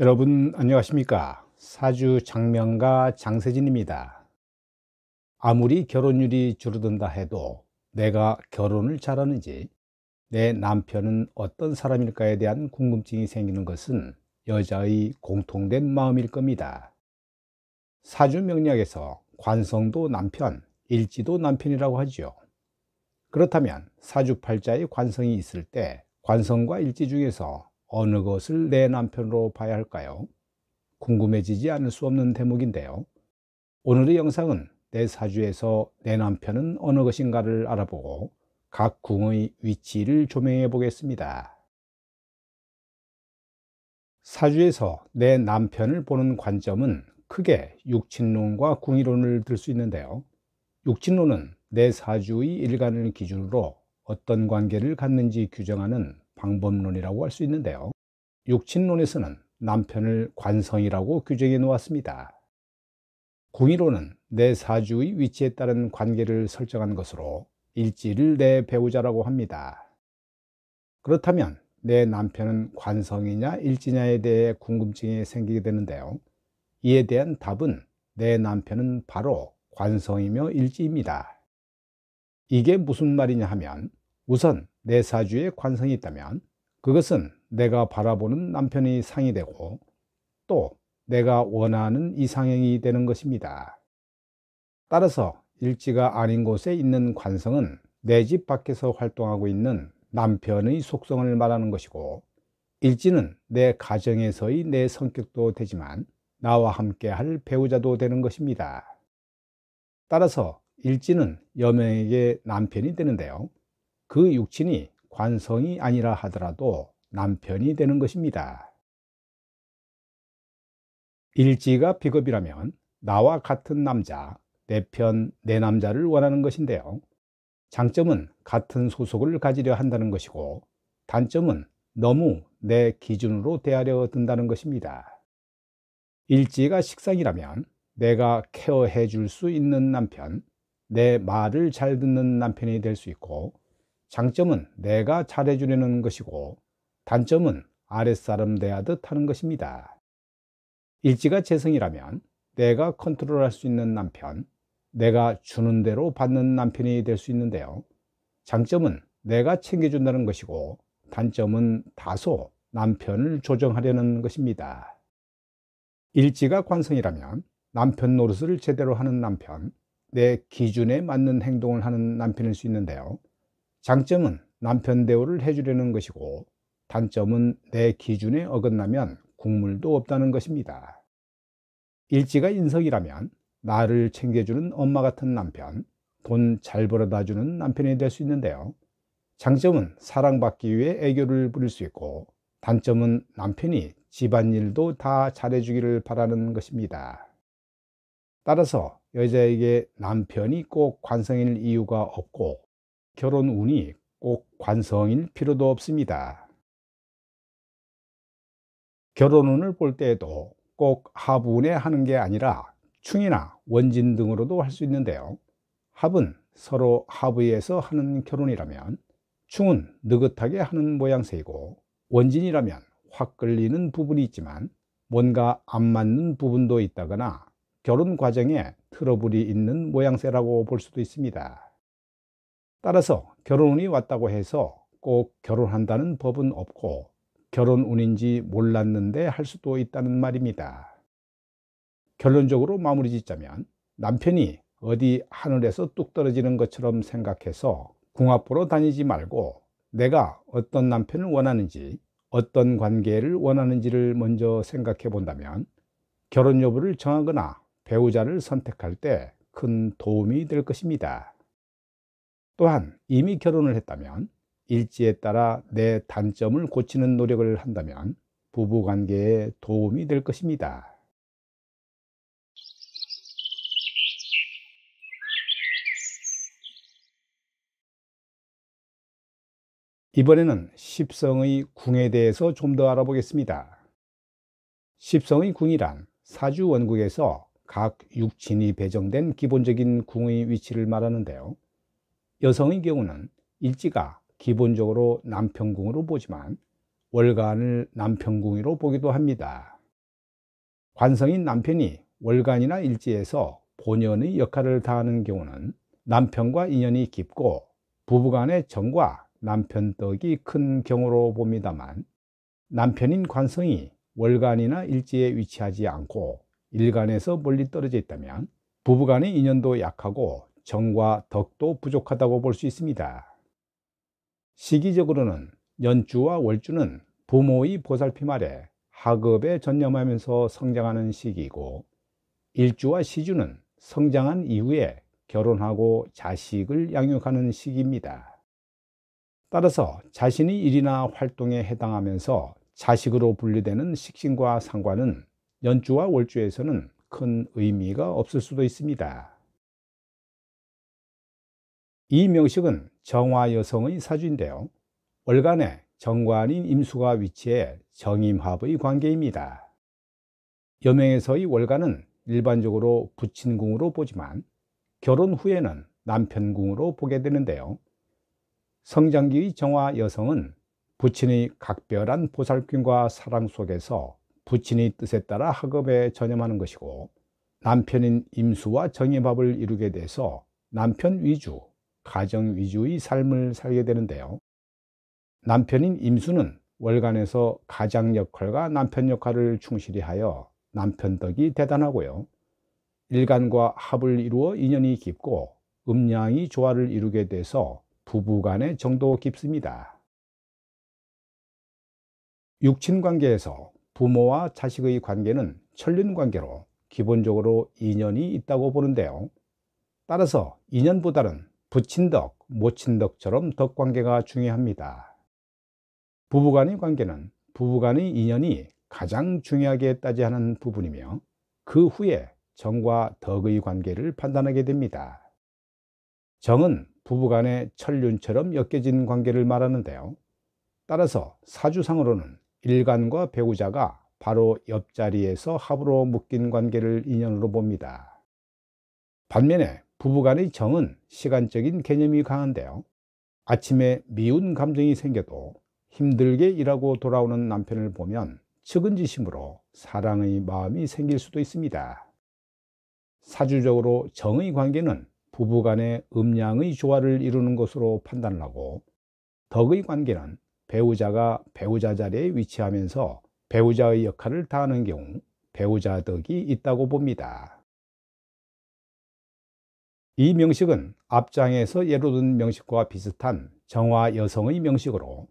여러분 안녕하십니까 사주 장명가 장세진입니다 아무리 결혼율이 줄어든다 해도 내가 결혼을 잘하는지 내 남편은 어떤 사람일까에 대한 궁금증이 생기는 것은 여자의 공통된 마음일 겁니다 사주 명략에서 관성도 남편, 일지도 남편이라고 하죠 그렇다면 사주팔자의 관성이 있을 때 관성과 일지 중에서 어느 것을 내 남편으로 봐야 할까요? 궁금해지지 않을 수 없는 대목인데요. 오늘의 영상은 내 사주에서 내 남편은 어느 것인가를 알아보고 각 궁의 위치를 조명해 보겠습니다. 사주에서 내 남편을 보는 관점은 크게 육친론과 궁이론을 들 수 있는데요. 육친론은 내 사주의 일간을 기준으로 어떤 관계를 갖는지 규정하는 방법론이라고 할 수 있는데요. 육친론에서는 남편을 관성이라고 규정해 놓았습니다. 궁의론은 내 사주의 위치에 따른 관계를 설정한 것으로 일지를 내 배우자라고 합니다. 그렇다면 내 남편은 관성이냐 일지냐에 대해 궁금증이 생기게 되는데요. 이에 대한 답은 내 남편은 바로 관성이며 일지입니다. 이게 무슨 말이냐 하면 우선 내 사주에 관성이 있다면 그것은 내가 바라보는 남편의 상이 되고 또 내가 원하는 이상형이 되는 것입니다. 따라서 일지가 아닌 곳에 있는 관성은 내 집 밖에서 활동하고 있는 남편의 속성을 말하는 것이고 일지는 내 가정에서의 내 성격도 되지만 나와 함께 할 배우자도 되는 것입니다. 따라서 일지는 여명에게 남편이 되는데요. 그 육친이 관성이 아니라 하더라도 남편이 되는 것입니다. 일지가 비겁이라면 나와 같은 남자, 내 편, 내 남자를 원하는 것인데요. 장점은 같은 소속을 가지려 한다는 것이고 단점은 너무 내 기준으로 대하려 든다는 것입니다. 일지가 식상이라면 내가 케어해 줄 수 있는 남편, 내 말을 잘 듣는 남편이 될 수 있고 장점은 내가 잘해주려는 것이고 단점은 아랫사람 대하듯 하는 것입니다. 일지가 재성이라면 내가 컨트롤할 수 있는 남편, 내가 주는 대로 받는 남편이 될 수 있는데요. 장점은 내가 챙겨준다는 것이고 단점은 다소 남편을 조정하려는 것입니다. 일지가 관성이라면 남편 노릇을 제대로 하는 남편, 내 기준에 맞는 행동을 하는 남편일 수 있는데요. 장점은 남편 대우를 해주려는 것이고 단점은 내 기준에 어긋나면 국물도 없다는 것입니다. 일지가 인성이라면 나를 챙겨주는 엄마 같은 남편, 돈 잘 벌어다 주는 남편이 될 수 있는데요. 장점은 사랑받기 위해 애교를 부릴 수 있고 단점은 남편이 집안일도 다 잘해주기를 바라는 것입니다. 따라서 여자에게 남편이 꼭 관성일 이유가 없고 결혼 운이 꼭 관성일 필요도 없습니다. 결혼 운을 볼 때에도 꼭하부운에 하는 게 아니라 충이나 원진 등으로도 할 수 있는데요. 합은 서로 하부에서 하는 결혼이라면 충은 느긋하게 하는 모양새이고 원진이라면 확 끌리는 부분이 있지만 뭔가 안 맞는 부분도 있다거나 결혼 과정에 트러블이 있는 모양새라고 볼 수도 있습니다. 따라서 결혼운이 왔다고 해서 꼭 결혼한다는 법은 없고 결혼운인지 몰랐는데 할 수도 있다는 말입니다. 결론적으로 마무리 짓자면 남편이 어디 하늘에서 뚝 떨어지는 것처럼 생각해서 궁합보러 다니지 말고 내가 어떤 남편을 원하는지 어떤 관계를 원하는지를 먼저 생각해 본다면 결혼 여부를 정하거나 배우자를 선택할 때 큰 도움이 될 것입니다. 또한 이미 결혼을 했다면 일지에 따라 내 단점을 고치는 노력을 한다면 부부관계에 도움이 될 것입니다. 이번에는 십성의 궁에 대해서 좀 더 알아보겠습니다. 십성의 궁이란 사주 원국에서 각 육친이 배정된 기본적인 궁의 위치를 말하는데요. 여성의 경우는 일지가 기본적으로 남편궁으로 보지만 월간을 남편궁으로 보기도 합니다. 관성인 남편이 월간이나 일지에서 본연의 역할을 다하는 경우는 남편과 인연이 깊고 부부간의 정과 남편덕이 큰 경우로 봅니다만 남편인 관성이 월간이나 일지에 위치하지 않고 일간에서 멀리 떨어져 있다면 부부간의 인연도 약하고 정과 덕도 부족하다고 볼 수 있습니다. 시기적으로는 연주와 월주는 부모의 보살핌 아래 학업에 전념하면서 성장하는 시기이고 일주와 시주는 성장한 이후에 결혼하고 자식을 양육하는 시기입니다. 따라서 자신의 일이나 활동에 해당하면서 자식으로 분류되는 식신과 상관은 연주와 월주에서는 큰 의미가 없을 수도 있습니다. 이 명식은 정화 여성의 사주인데요. 월간에 정관인 임수가 위치해 정임합의 관계입니다. 여명에서의 월간은 일반적으로 부친궁으로 보지만 결혼 후에는 남편궁으로 보게 되는데요. 성장기의 정화 여성은 부친의 각별한 보살핌과 사랑 속에서 부친의 뜻에 따라 학업에 전념하는 것이고 남편인 임수와 정의밥을 이루게 돼서 남편 위주, 가정 위주의 삶을 살게 되는데요. 남편인 임수는 월간에서 가장 역할과 남편 역할을 충실히 하여 남편 덕이 대단하고요. 일간과 합을 이루어 인연이 깊고 음양이 조화를 이루게 돼서 부부간의 정도 깊습니다. 육친관계에서 부모와 자식의 관계는 천륜관계로 기본적으로 인연이 있다고 보는데요. 따라서 인연보다는 부친덕, 모친덕처럼 덕 관계가 중요합니다. 부부간의 관계는 부부간의 인연이 가장 중요하게 따지하는 부분이며 그 후에 정과 덕의 관계를 판단하게 됩니다. 정은 부부간의 천륜처럼 엮여진 관계를 말하는데요. 따라서 사주상으로는 일간과 배우자가 바로 옆자리에서 합으로 묶인 관계를 인연으로 봅니다. 반면에 부부간의 정은 시간적인 개념이 강한데요. 아침에 미운 감정이 생겨도 힘들게 일하고 돌아오는 남편을 보면 측은지심으로 사랑의 마음이 생길 수도 있습니다. 사주적으로 정의 관계는 부부간의 음양의 조화를 이루는 것으로 판단 하고 덕의 관계는 배우자가 배우자 자리에 위치하면서 배우자의 역할을 다하는 경우 배우자 덕이 있다고 봅니다. 이 명식은 앞장에서 예로 든 명식과 비슷한 정화 여성의 명식으로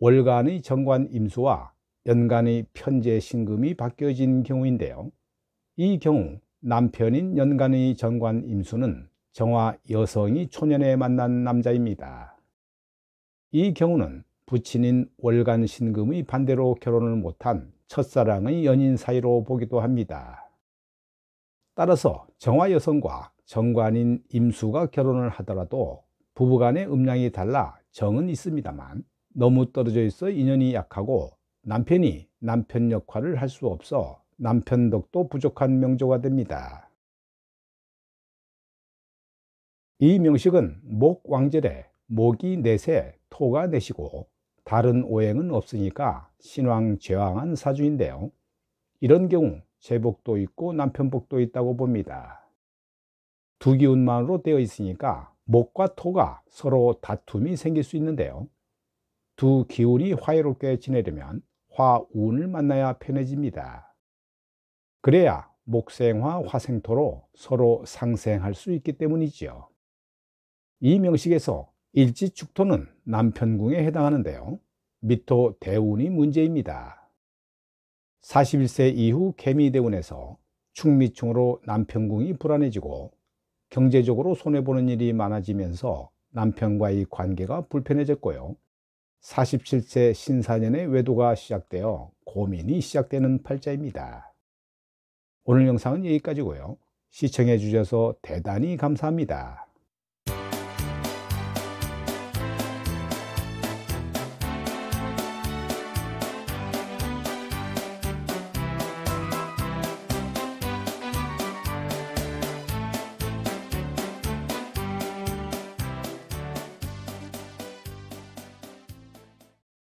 월간의 정관 임수와 연간의 편제 신금이 바뀌어진 경우인데요. 이 경우 남편인 연간의 정관 임수는 정화 여성이 초년에 만난 남자입니다. 이 경우는 부친인 월간 신금의 반대로 결혼을 못한 첫사랑의 연인 사이로 보기도 합니다. 따라서 정화 여성과 정관인 임수가 결혼을 하더라도 부부간의 음량이 달라 정은 있습니다만 너무 떨어져 있어 인연이 약하고 남편이 남편 역할을 할 수 없어 남편 덕도 부족한 명조가 됩니다. 이 명식은 목 왕절에 목이 내세 토가 내시고 다른 오행은 없으니까 신왕 제왕한 사주인데요. 이런 경우 제복도 있고 남편복도 있다고 봅니다. 두 기운만으로 되어 있으니까 목과 토가 서로 다툼이 생길 수 있는데요. 두 기운이 화해롭게 지내려면 화운을 만나야 편해집니다. 그래야 목생화 화생토로 서로 상생할 수 있기 때문이지요. 이 명식에서 일지축토는 남편궁에 해당하는데요. 미토 대운이 문제입니다. 41세 이후 개미대운에서 충미충으로 남편궁이 불안해지고 경제적으로 손해보는 일이 많아지면서 남편과의 관계가 불편해졌고요. 47세 신사년의 외도가 시작되어 고민이 시작되는 팔자입니다. 오늘 영상은 여기까지고요. 시청해 주셔서 대단히 감사합니다.